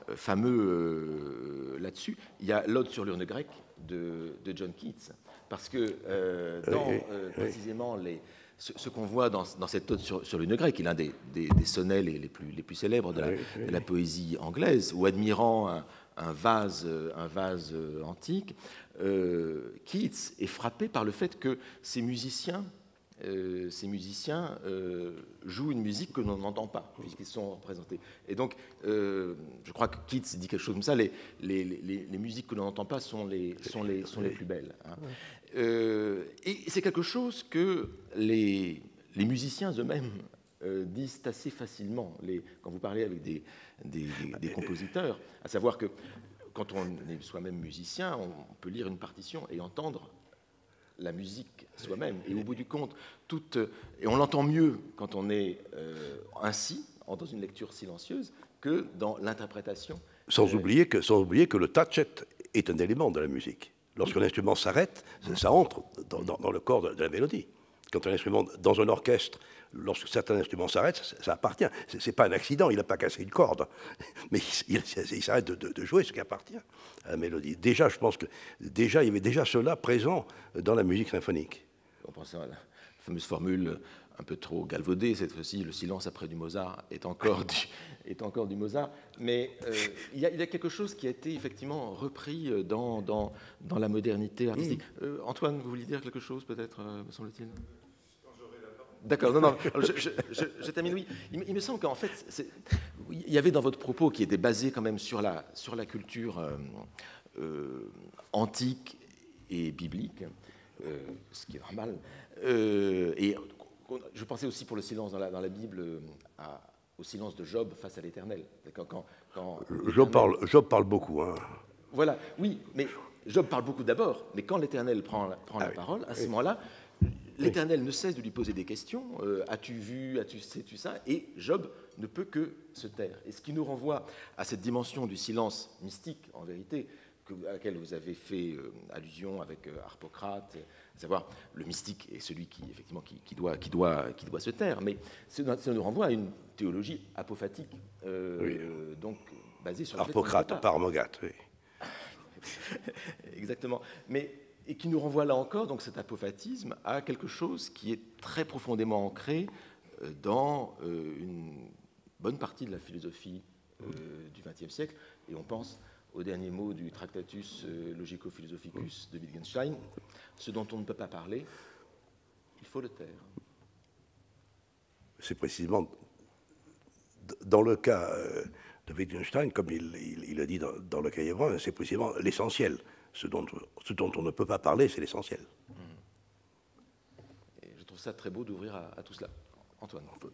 euh, fameux euh, là-dessus, il y a L'Ode sur l'urne grecque de, John Keats. Parce que dans précisément les, ce, qu'on voit dans, cette ode sur, l'urne grecque, il est l'un des, sonnets les, plus, les plus célèbres de la, poésie anglaise, où admirant un, vase, un vase antique, euh, Keats est frappé par le fait que ces musiciens, euh, ces musiciens euh, jouent une musique que l'on n'entend pas, puisqu'ils sont représentés. Et donc, je crois que Keats dit quelque chose comme ça, les, musiques que l'on n'entend pas sont les, plus belles. Hein. et c'est quelque chose que les, musiciens eux-mêmes disent assez facilement, quand vous parlez avec des bah, compositeurs, à savoir que quand on est soi-même musicien, on peut lire une partition et entendre la musique soi-même. Et au bout du compte, euh, et on l'entend mieux quand on est euh, ainsi, dans une lecture silencieuse, que dans l'interprétation. Sans, oublier que, sans oublier que le touchet est un élément de la musique. Lorsqu'un instrument s'arrête, ça, entre dans, le corps de la mélodie quand un instrument dans un orchestre, lorsque certains instruments s'arrêtent, ça, appartient. Ce n'est pas un accident, il n'a pas cassé une corde, mais il, s'arrête de, jouer ce qui appartient à la mélodie. Déjà, je pense que déjà, il y avait déjà cela présent dans la musique symphonique. On pense à la fameuse formule euh, un peu trop galvaudée cette fois-ci, le silence après du Mozart est encore du, est encore du Mozart. Mais euh, il, y a, quelque chose qui a été effectivement repris euh, dans, dans, dans la modernité artistique. Hmm. Antoine, vous voulez dire quelque chose peut-être, me semble-t-il D'accord, non, non, je, termine, oui. Il, me semble qu'en fait, il y avait dans votre propos, qui était basé quand même sur la, sur la culture euh, euh, antique et biblique, euh, ce qui est normal, et je pensais aussi pour le silence dans la, dans la Bible à, au silence de Job face à l'Éternel. Quand, quand, quand Job, parle, Job parle beaucoup. Hein. Voilà, oui, mais Job parle beaucoup d'abord, mais quand l'Éternel prend, prend la ah parole, à ce moment-là, L'Éternel ne cesse de lui poser des questions. Euh, as-tu vu As-tu sais-tu ça Et Job ne peut que se taire. Et ce qui nous renvoie à cette dimension du silence mystique, en vérité, à laquelle vous avez fait euh, allusion avec Arpocrate, euh, Harpocrate, savoir le mystique est celui qui effectivement qui, doit, qui, doit, qui doit se taire. Mais ça nous renvoie à une théologie apophatique, donc basée sur Harpocrate, Parmogate, oui. Exactement. Mais et qui nous renvoie là encore, donc cet apophatisme, à quelque chose qui est très profondément ancré euh, dans euh, une bonne partie de la philosophie euh, du XXe siècle, et on pense au dernier mot du Tractatus Logico-Philosophicus de Wittgenstein, ce dont on ne peut pas parler, il faut le taire. C'est précisément dans le cas de Wittgenstein, comme il, le dit dans, le Cahier Brun, c'est précisément l'essentiel ce dont, on ne peut pas parler, c'est l'essentiel. Je trouve ça très beau d'ouvrir à, tout cela. Antoine. On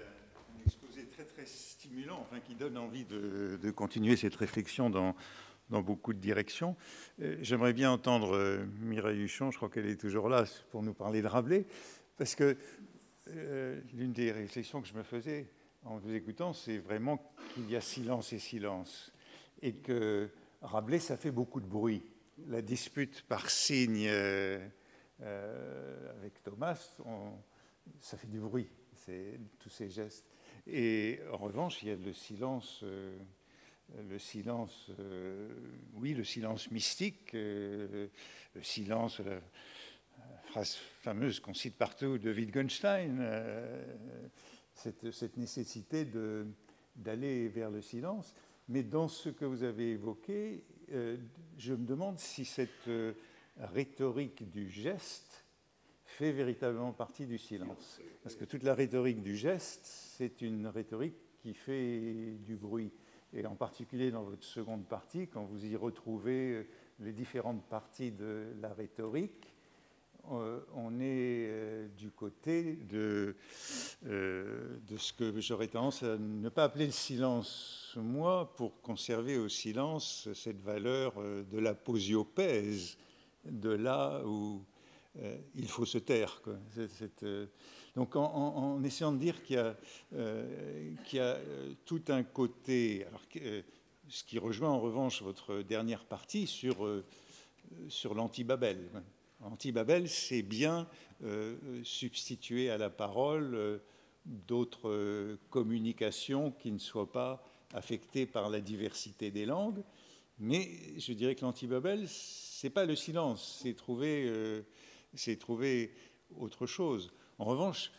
euh, très stimulant, enfin qui donne envie de, continuer cette réflexion dans, beaucoup de directions. Euh, j'aimerais bien entendre euh, Mireille Huchon, je crois qu'elle est toujours là pour nous parler de Rabelais, parce que l'une des réflexions que je me faisais en vous écoutant, c'est vraiment qu'il y a silence et silence. Et que Rabelais, ça fait beaucoup de bruit. La dispute par signe euh, euh, avec Thomas, ça fait du bruit, C'est tous ces gestes. Et en revanche, il y a le silence, euh, le silence, oui, le silence mystique, le silence, la, phrase fameuse qu'on cite partout de Wittgenstein cette, nécessité d'aller vers le silence. Mais dans ce que vous avez évoqué, euh, je me demande si cette euh, rhétorique du geste fait véritablement partie du silence. Parce que toute la rhétorique du geste, c'est une rhétorique qui fait du bruit. Et en particulier dans votre seconde partie, quand vous y retrouvez euh, les différentes parties de la rhétorique, euh, on est euh, du côté euh, de, ce que j'aurais tendance à ne pas appeler le silence, moi, pour conserver au silence cette valeur de la posiopèse, de là où il faut se taire. donc en, essayant de dire qu'il y, a tout un côté, ce qui rejoint en revanche votre dernière partie sur, sur l'anti-Babel. Anti-Babel, c'est bien euh, substituer à la parole euh, d'autres euh, communications qui ne soient pas affectées par la diversité des langues. Mais je dirais que l'anti-Babel, c'est pas le silence, c'est trouver, trouver autre chose. En revanche,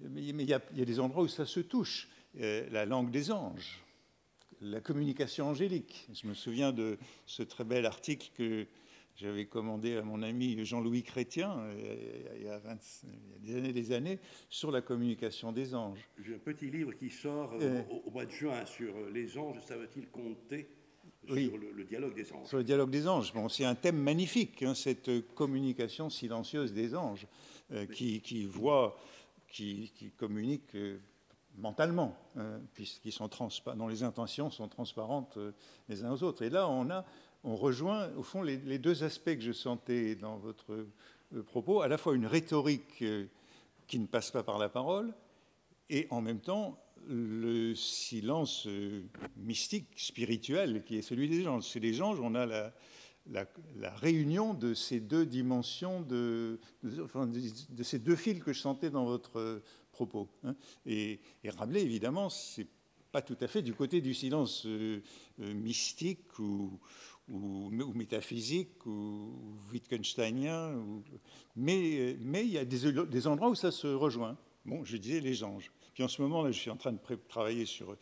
mais il y, a des endroits où ça se touche. la langue des anges, la communication angélique. Je me souviens de ce très bel article que j'avais commandé à mon ami Jean-Louis Chrétien, euh, il y a, des années des années, sur la communication des anges. J'ai un petit livre qui sort euh, euh. au, mois de juin sur les anges, t il compter sur le, dialogue des anges. Sur le dialogue des anges. Bon, c'est un thème magnifique, hein, cette communication silencieuse des anges qui, qui, voit, qui, communique mentalement, hein, puisqu'ils sont dans les intentions sont transparentes les uns aux autres. Et là, on a on rejoint au fond les, deux aspects que je sentais dans votre euh, propos, à la fois une rhétorique euh, qui ne passe pas par la parole, et en même temps le silence euh, mystique, spirituel, qui est celui des anges. C'est les anges, on a la, réunion de ces deux dimensions, de, ces deux fils que je sentais dans votre propos. Hein. Et, Rabelais, évidemment, c'est pas tout à fait du côté du silence mystique ou, ou, métaphysique ou, wittgensteinien, mais, mais il y a des, des, endroits où ça se rejoint. Bon, je disais les anges. Puis en ce moment, là, je suis en train de travailler sur,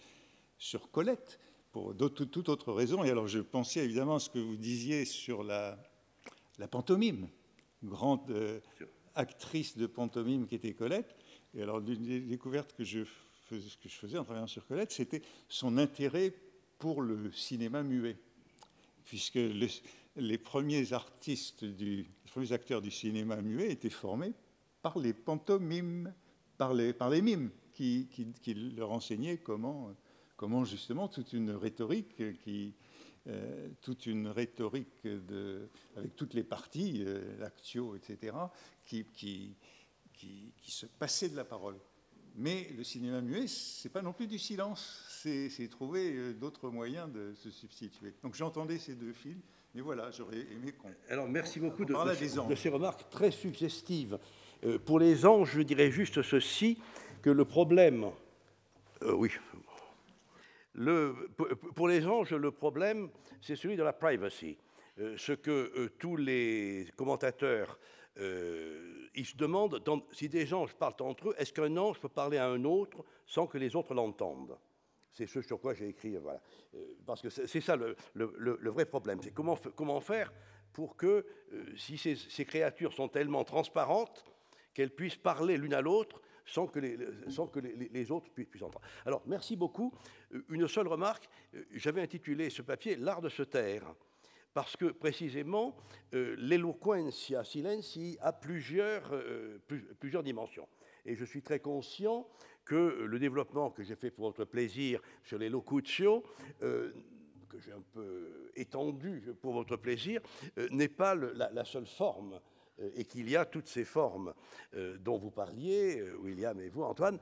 sur Colette pour toute, toute autre raison. Et alors, je pensais évidemment à ce que vous disiez sur la, la pantomime, grande euh, actrice de pantomime qui était Colette. Et alors, l'une des découvertes que je, que je faisais en travaillant sur Colette, c'était son intérêt pour le cinéma muet puisque les premiers artistes, du, les premiers acteurs du cinéma muet étaient formés par les pantomimes, par les, par les mimes, qui, leur enseignaient comment, comment justement toute une rhétorique qui, euh, toute une rhétorique de, avec toutes les parties, euh, l'actio, etc., qui, qui, qui, qui, se passait de la parole. Mais le cinéma muet, c'est pas non plus du silence, c'est trouver euh, d'autres moyens de se substituer. Donc j'entendais ces deux films, mais voilà, j'aurais aimé qu'on. Alors merci beaucoup de, ces remarques très suggestives. Euh, pour les anges, je dirais juste ceci que le problème, euh, oui, pour les anges, le problème, c'est celui de la privacy. ce que tous les commentateurs ils se demandent, si des anges parlent entre eux, est-ce qu'un ange peut parler à un autre sans que les autres l'entendent C'est ce sur quoi j'ai écrit, euh, voilà. Euh, parce que c'est ça le, vrai problème, c'est comment, comment faire pour que, euh, si ces, créatures sont tellement transparentes, qu'elles puissent parler l'une à l'autre sans que les, autres puissent, entendre. Alors, merci beaucoup. Une seule remarque, j'avais intitulé ce papier « L'art de se taire » parce que précisément euh, l'éloquentia silenci a plusieurs, euh, plusieurs dimensions. Et je suis très conscient que le développement que j'ai fait pour votre plaisir sur les locutio, euh, que j'ai un peu étendu pour votre plaisir, euh, n'est pas la, la, seule forme et qu'il y a toutes ces formes dont vous parliez, William et vous, Antoine,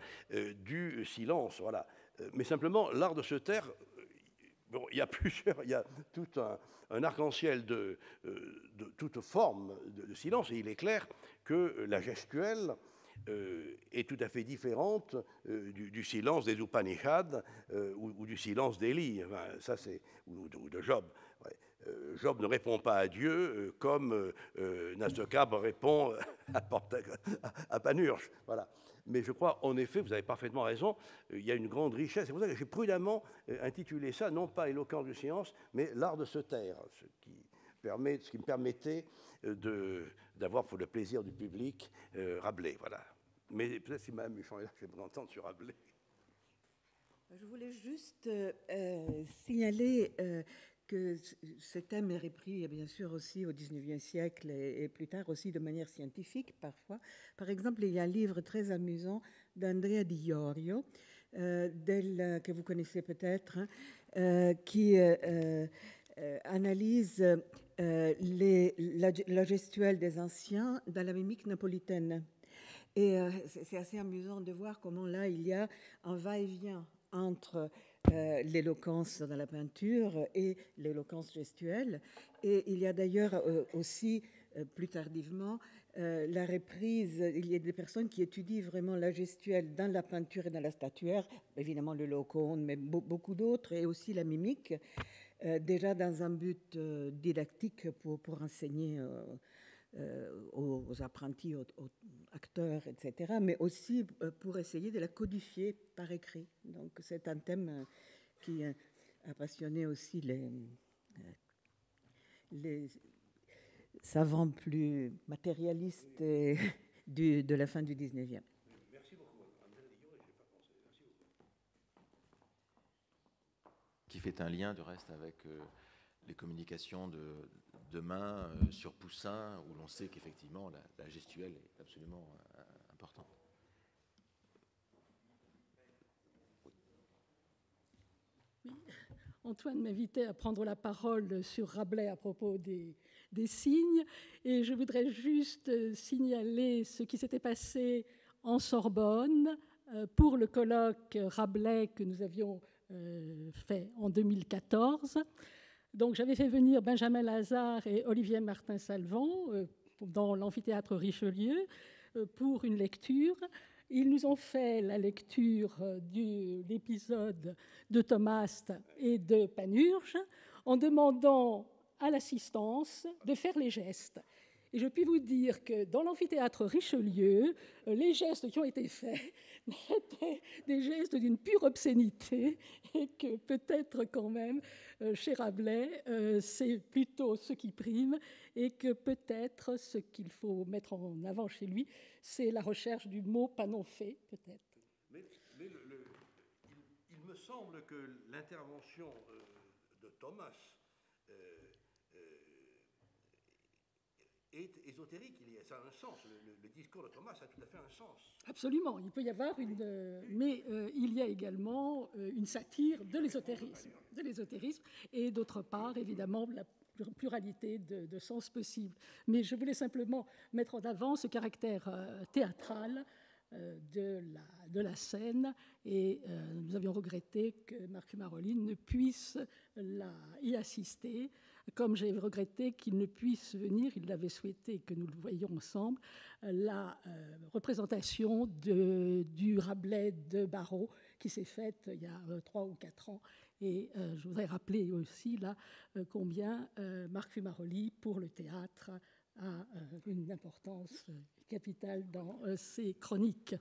du silence. Voilà. Mais simplement, l'art de se taire il y a plusieurs, il a tout un, arc-en-ciel euh, de, toute forme de, silence, et il est clair que la gestuelle euh, est tout à fait différente euh, du, silence des Upanishads ou, du silence d'Élie, ça c'est ou, de Job. Job ne répond pas à Dieu comme Nasdaq répond à, à, à Panurge. Voilà mais je crois, en effet, vous avez parfaitement raison, il y a une grande richesse. C'est pour ça que j'ai prudemment euh, intitulé ça, non pas Éloquence de science, mais L'art de se taire, ce qui, permet, ce qui me permettait euh, d'avoir, pour le plaisir du public, euh, Rabelais. Voilà. Mais peut-être si Mme Michon est là, je vais entendre sur Rabelais. Je voulais juste signaler que ce thème est repris eh bien sûr aussi au XIXe siècle et, plus tard aussi de manière scientifique parfois. Par exemple, il y a un livre très amusant d'Andrea Di Iorio, euh, euh, que vous connaissez peut-être, hein, euh, qui analyse les, la, gestuelle des anciens dans la mimique napolitaine. Et c'est assez amusant de voir comment là, il y a un va-et-vient entre euh, l'éloquence dans la peinture et l'éloquence gestuelle. Et il y a d'ailleurs euh, aussi, euh, plus tardivement, la reprise, il y a des personnes qui étudient vraiment la gestuelle dans la peinture et dans la statuaire, évidemment le locone, mais beaucoup d'autres, et aussi la mimique, déjà dans un but didactique pour, pour enseigner euh, aux apprentis, aux, acteurs, etc., mais aussi euh, pour essayer de la codifier par écrit. Donc c'est un thème euh, qui a passionné aussi les, les savants plus matérialistes de la fin du 19e. Merci beaucoup. Qui fait un lien du reste avec les communications de demain euh, sur Poussin, où l'on sait qu'effectivement la, gestuelle est absolument euh, importante. Antoine m'invitait à prendre la parole sur Rabelais à propos des, des signes, et je voudrais juste euh, signaler ce qui s'était passé en Sorbonne pour le colloque Rabelais que nous avions fait en 2014. Donc j'avais fait venir Benjamin Lazare et Olivier martin Salvan euh, dans l'amphithéâtre Richelieu euh, pour une lecture. Ils nous ont fait la lecture euh, de l'épisode de Thomas et de Panurge en demandant à l'assistance de faire les gestes. Et je puis vous dire que dans l'amphithéâtre Richelieu, euh, les gestes qui ont été faits étaient des gestes d'une pure obscénité et que peut-être quand même euh, chez Rabelais, euh, c'est plutôt ce qui prime et que peut-être ce qu'il faut mettre en avant chez lui, c'est la recherche du mot fait, peut-être. Mais, il, me semble que l'intervention de Thomas est ésotérique. ça a un sens. Le, discours de Thomas a tout à fait un sens. Absolument. Il peut y avoir une. Euh, mais euh, il y a également euh, une satire de l'ésotérisme, de l'ésotérisme, et d'autre part, évidemment, la pluralité de, sens possibles. Mais je voulais simplement mettre en avant ce caractère théâtral de la, de la scène et nous avions regretté que Marc Maroline ne puisse la, y assister comme j'ai regretté qu'il ne puisse venir, il l'avait souhaité que nous le voyions ensemble, la euh, représentation du Rabelais de Barreau qui s'est faite il y a euh, trois ou quatre ans. Et euh, je voudrais rappeler aussi là combien Marc Fumaroli, pour le théâtre, a une importance capitale dans ses chroniques.